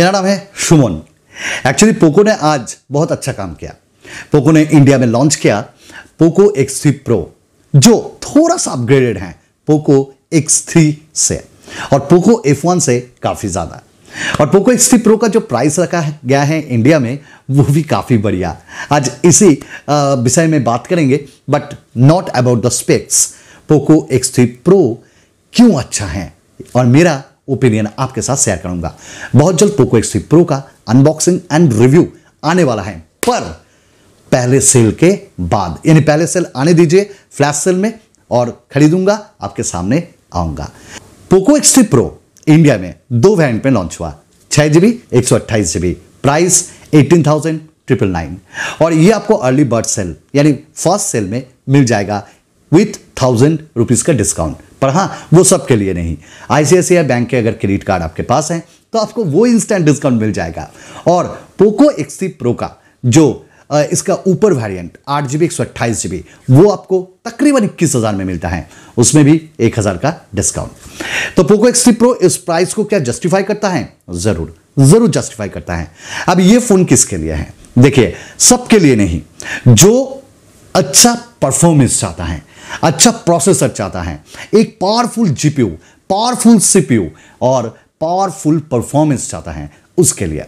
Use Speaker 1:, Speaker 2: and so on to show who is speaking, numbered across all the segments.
Speaker 1: मेरा नाम है सुमन एक्चुअली पोको ने आज बहुत अच्छा काम किया पोको ने इंडिया में लॉन्च किया पोको एक्स थ्री प्रो जो थोड़ा सा अपग्रेडेड है पोको एक्स थ्री से और पोको एफ वन से काफ़ी ज़्यादा और पोको एक्स थ्री प्रो का जो प्राइस रखा गया है इंडिया में वो भी काफ़ी बढ़िया आज इसी विषय में बात करेंगे but not about the specs Poco X three pro क्यों अच्छा है और मेरा ओपिनियन आपके साथ शेयर करूंगा बहुत जल्द पोको एक्स प्रो का अनबॉक्सिंग एंड रिव्यू आने वाला है पर पहले सेल के बाद यानी पहले सेल आने दीजिए फ्लैश सेल में और खरीदूंगा आपके सामने आऊंगा पोको एक्स प्रो इंडिया में दो वेरियंट में लॉन्च हुआ छह जीबी एक सौ अट्ठाईस GB price eighteen thousand triple nine और ये आपको अर्ली बर्ड सेल यानी फर्स्ट सेल में मिल जाएगा विथ थाउजेंड रुपीज़ का डिस्काउंट पर हाँ वो सब के लिए नहीं आईसीआईसीआई बैंक के अगर क्रेडिट कार्ड आपके पास है तो आपको वो इंस्टेंट डिस्काउंट मिल जाएगा और पोको एक्सी प्रो का जो इसका ऊपर वेरिएंट आठ जीबी एक सौ अट्ठाईस जीबी वो आपको तकरीबन इक्कीस हज़ार में मिलता है उसमें भी एक हज़ार का डिस्काउंट तो पोको एक्स प्रो इस प्राइस को क्या जस्टिफाई करता है ज़रूर ज़रूर जस्टिफाई करता है अब ये फ़ोन किसके लिए है देखिए सबके लिए नहीं जो अच्छा परफॉर्मेंस चाहता है अच्छा प्रोसेसर चाहता है एक पावरफुल जीपीयू पावरफुल सीपीयू और पावरफुल परफॉर्मेंस चाहता है उसके लिए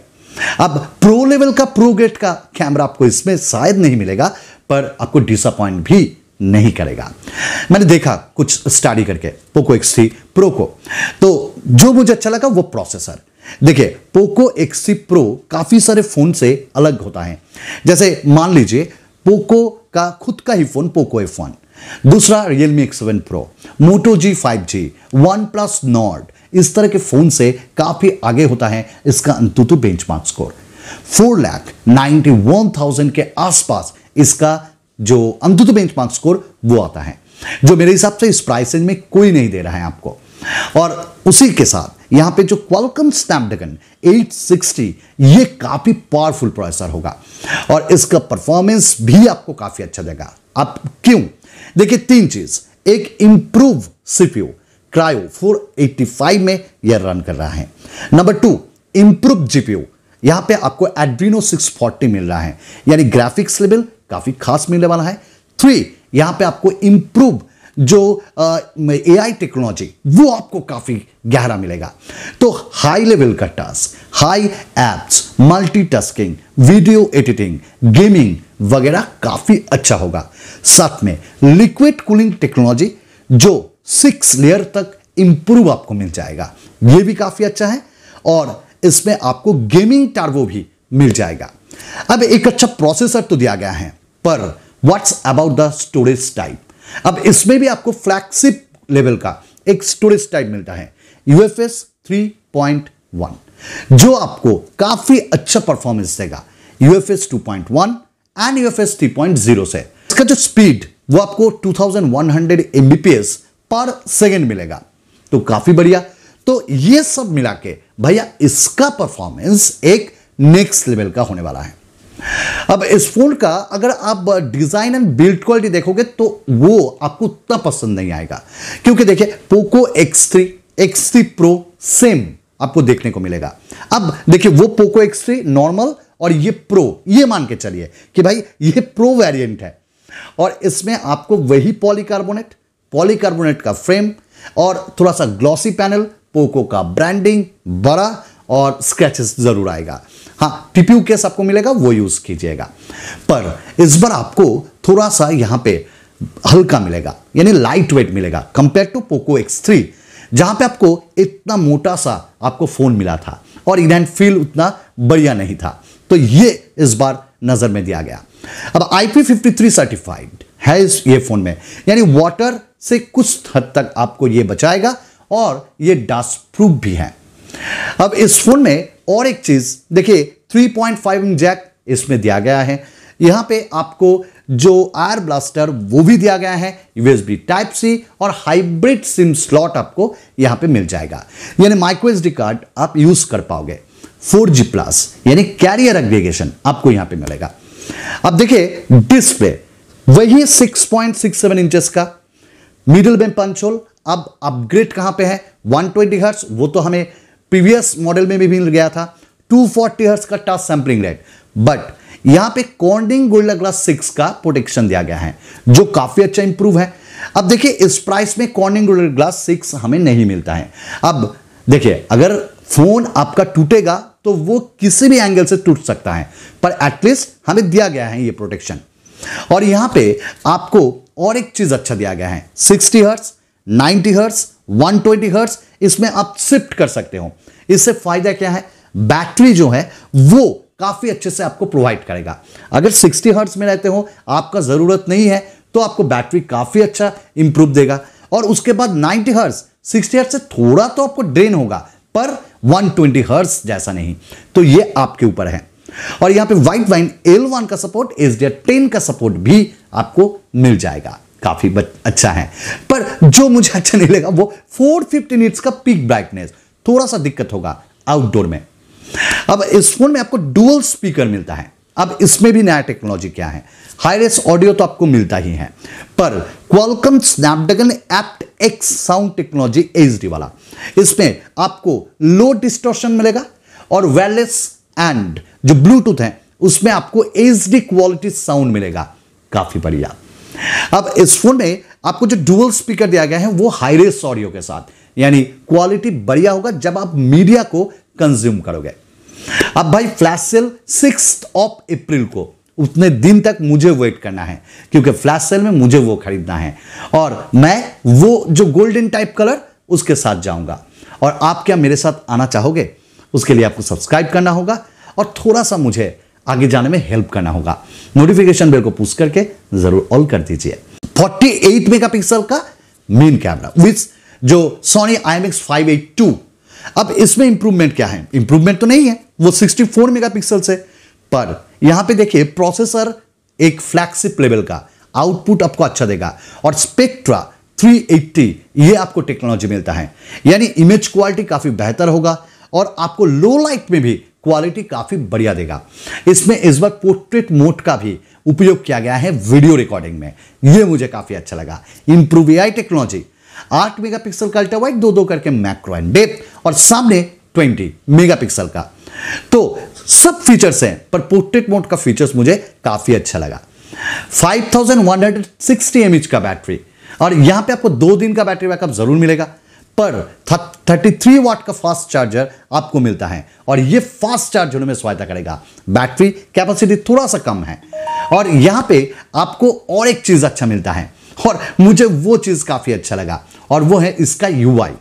Speaker 1: अब प्रो लेवल का प्रो गेट का कैमरा आपको इसमें शायद नहीं मिलेगा पर आपको डिसअपॉइंट भी नहीं करेगा मैंने देखा कुछ स्टडी करके पोको एक्स थ्री प्रो को तो जो मुझे अच्छा लगा वो प्रोसेसर देखिए पोको एक्स थ्री प्रो काफ़ी सारे फ़ोन से अलग होता है जैसे मान लीजिए पोको का खुद का ही फ़ोन पोको एफ वन दूसरा Realme X seven pro Moto G five G one plus Nord इस तरह के फोन से काफी आगे होता है इसका AnTuTu benchmark score four lakh ninety one thousand के आसपास इसका जो अंतुत बेंचमार्क स्कोर वो आता है जो मेरे हिसाब से इस प्राइस रेंज में कोई नहीं दे रहा है आपको और उसी के साथ यहां पे जो क्वालकम स्नैपड्रैगन 860 ये काफी पावरफुल प्रोसेसर होगा और इसका परफॉर्मेंस भी आपको काफी अच्छा देगा आप क्यों देखिए तीन चीज एक इंप्रूव सीपीयू क्रायो 485 में यह रन कर रहा है नंबर टू इंप्रूव जीपीयू यहां पे आपको एड्रीनो 640 मिल रहा है यानी ग्राफिक्स लेवल काफी खास मिलने वाला है थ्री यहां पे आपको इंप्रूव जो ए आई टेक्नोलॉजी वो आपको काफी गहरा मिलेगा तो हाई लेवल का task high apps multitasking video editing gaming वगैरह काफ़ी अच्छा होगा साथ में लिक्विड कूलिंग टेक्नोलॉजी जो सिक्स लेयर तक इंप्रूव आपको मिल जाएगा यह भी काफ़ी अच्छा है और इसमें आपको गेमिंग टार्बो भी मिल जाएगा अब एक अच्छा प्रोसेसर तो दिया गया है पर what's about the storage type अब इसमें भी आपको फ्लैगशिप लेवल का एक स्टोरेज टाइप मिलता है यूएफएस 3.1 जो आपको काफी अच्छा परफॉर्मेंस देगा UFS 2.1 and U F S three point zero से इसका जो स्पीड वो आपको two thousand one hundred M per second मिलेगा तो काफी बढ़िया तो ये सब मिला के भैया इसका परफॉर्मेंस एक नेक्स्ट लेवल का होने वाला है अब इस फोन का अगर आप डिजाइन एंड बिल्ड क्वालिटी देखोगे तो वो आपको उतना पसंद नहीं आएगा क्योंकि देखिए Poco X three X three pro same आपको देखने को मिलेगा अब देखिए वो पोको एक्स थ्री नॉर्मल और ये प्रो ये मान के चलिए कि भाई ये प्रो वेरिएंट है और इसमें आपको वही पॉलीकार्बोनेट पॉलीकार्बोनेट का फ्रेम और थोड़ा सा ग्लॉसी पैनल पोको का ब्रांडिंग बड़ा और स्क्रेचेस जरूर आएगा हाँ टीपीयू केस आपको मिलेगा वो यूज कीजिएगा पर इस बार आपको थोड़ा सा यहां पे हल्का मिलेगा यानी लाइट वेट मिलेगा compare to Poco X three जहां पे आपको इतना मोटा सा आपको फोन मिला था और इन फील उतना बढ़िया नहीं था तो ये इस बार नजर में दिया गया अब IP53 सर्टिफाइड है इस ये फोन में यानी वाटर से कुछ हद तक आपको ये बचाएगा और ये डास्ट प्रूफ भी है अब इस फोन में और एक चीज देखिए 3.5 पॉइंट जैक इसमें दिया गया है यहां पे आपको जो आयर ब्लास्टर वो भी दिया गया है यूएसबी टाइप सी और हाइब्रिड सिम स्लॉट आपको यहां पे मिल जाएगा यानी माइक्रो एसडी कार्ड आप यूज कर पाओगे फोर जी प्लस यानी कैरियर एग्रीगेशन आपको यहां पे मिलेगा अब देखिए डिस्प्ले वही 6.67 इंचेस का मिडिल बेम पंचोल अब अपग्रेड कहां पे है 120 ट्वेंटी वो तो हमें प्रीवियस मॉडल में भी मिल गया था 240 फोर्टी का टच सैम्पलिंग रेट बट यहां पे कॉन्डिंग गोल्डा ग्लास सिक्स का प्रोटेक्शन दिया गया है जो काफी अच्छा इंप्रूव है अब देखिए इस प्राइस में कॉर्निंग ग्लास सिक्स हमें नहीं मिलता है अब देखिए अगर फोन आपका टूटेगा तो वो किसी भी एंगल से टूट सकता है पर एटलीस्ट हमें दिया गया है ये प्रोटेक्शन और यहां पे आपको और एक चीज अच्छा दिया गया है 60 हर्ट्स 90 हर्ट्स 120 हर्ट्स इसमें आप शिफ्ट कर सकते हो इससे फायदा क्या है बैटरी जो है वो काफी अच्छे से आपको प्रोवाइड करेगा अगर 60 हर्ट्स में रहते हो आपका जरूरत नहीं है तो आपको बैटरी काफी अच्छा इंप्रूव देगा और उसके बाद 90 हर्ट्स 60 हर्ट्स से थोड़ा तो आपको ड्रेन होगा पर 120 ट्वेंटी जैसा नहीं तो ये आपके ऊपर है और यहां पे व्हाइट वाइन एल वन का सपोर्ट एस डी टेन का सपोर्ट भी आपको मिल जाएगा काफी अच्छा है पर जो मुझे अच्छा नहीं लगा वो 450 फिफ्टी का पीक ब्राइटनेस थोड़ा सा दिक्कत होगा आउटडोर में अब इस फोन में आपको डुअल स्पीकर मिलता है अब इसमें भी नया टेक्नोलॉजी क्या है हाई रेस ऑडियो तो आपको मिलता ही है पर Qualcomm Snapdragon aptX sound technology H वाला इसमें आपको लो डिस्टोशन मिलेगा और वेलेस एंड जो ब्लूटूथ है उसमें आपको एच क्वालिटी साउंड मिलेगा काफी बढ़िया अब इस फोन में आपको जो डुअल स्पीकर दिया गया है वो हाईरेस ऑडियो के साथ यानी क्वालिटी बढ़िया होगा जब आप मीडिया को कंज्यूम करोगे अब भाई flash sale six of April को उतने दिन तक मुझे वेट करना है क्योंकि फ्लैश सेल में मुझे वो खरीदना है और मैं वो जो गोल्डन टाइप कलर उसके साथ जाऊंगा और आप क्या मेरे साथ आना चाहोगे उसके लिए आपको सब्सक्राइब करना होगा और थोड़ा सा मुझे आगे जाने में हेल्प करना होगा नोटिफिकेशन बेल को पुश करके जरूर ऑल कर दीजिए 48 मेगापिक्सल का मेन कैमरा विथ जो सोनी आई एम एक्स अब इसमें इंप्रूवमेंट क्या है इंप्रूवमेंट तो नहीं है वो 64 मेगापिक्सल से पर यहां पे देखिए प्रोसेसर एक फ्लैगशिप लेवल का आउटपुट आपको अच्छा देगा और स्पेक्ट्रा 380 ये आपको टेक्नोलॉजी मिलता है यानी इमेज क्वालिटी काफ़ी बेहतर होगा और आपको लो लाइट में भी क्वालिटी काफ़ी बढ़िया देगा इसमें इस बार पोर्ट्रेट मोड का भी उपयोग किया गया है वीडियो रिकॉर्डिंग में यह मुझे काफ़ी अच्छा लगा इंप्रूव आई टेक्नोलॉजी आठ मेगापिक्सल का अल्ट्रा वाइड दो दो करके मैक्रो एंड डेप और सामने 20 मेगापिक्सल का तो सब फीचर्स हैं पर पोर्ट्रेट मोड का फीचर्स मुझे काफी अच्छा लगा 5160 एमएच का बैटरी और यहां पे आपको दो दिन का बैटरी बैकअप जरूर मिलेगा पर 33 वाट का फास्ट चार्जर आपको मिलता है और ये फास्ट चार्ज होने में सहायता करेगा बैटरी कैपेसिटी थोड़ा सा कम है और यहां पे आपको और एक चीज़ अच्छा मिलता है और मुझे वो चीज़ काफ़ी अच्छा लगा और वो है इसका यूआई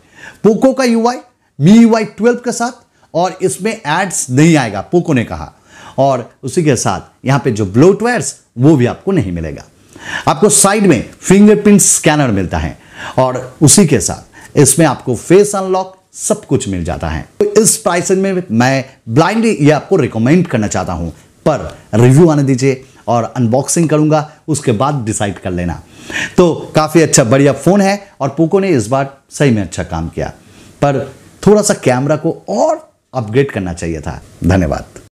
Speaker 1: पोको का यूआई मी यूआई 12 के साथ और इसमें एड्स नहीं आएगा पोको ने कहा और उसी के साथ यहाँ पे जो ब्लोटवेयर वो भी आपको नहीं मिलेगा आपको साइड में फिंगरप्रिंट स्कैनर मिलता है और उसी के साथ इसमें आपको फेस अनलॉक सब कुछ मिल जाता है तो इस प्राइस में मैं ब्लाइंडली ये आपको रिकमेंड करना चाहता हूँ पर रिव्यू आने दीजिए और अनबॉक्सिंग करूंगा उसके बाद डिसाइड कर लेना तो काफ़ी अच्छा बढ़िया फ़ोन है और पोको ने इस बार सही में अच्छा काम किया पर थोड़ा सा कैमरा को और अपग्रेड करना चाहिए था धन्यवाद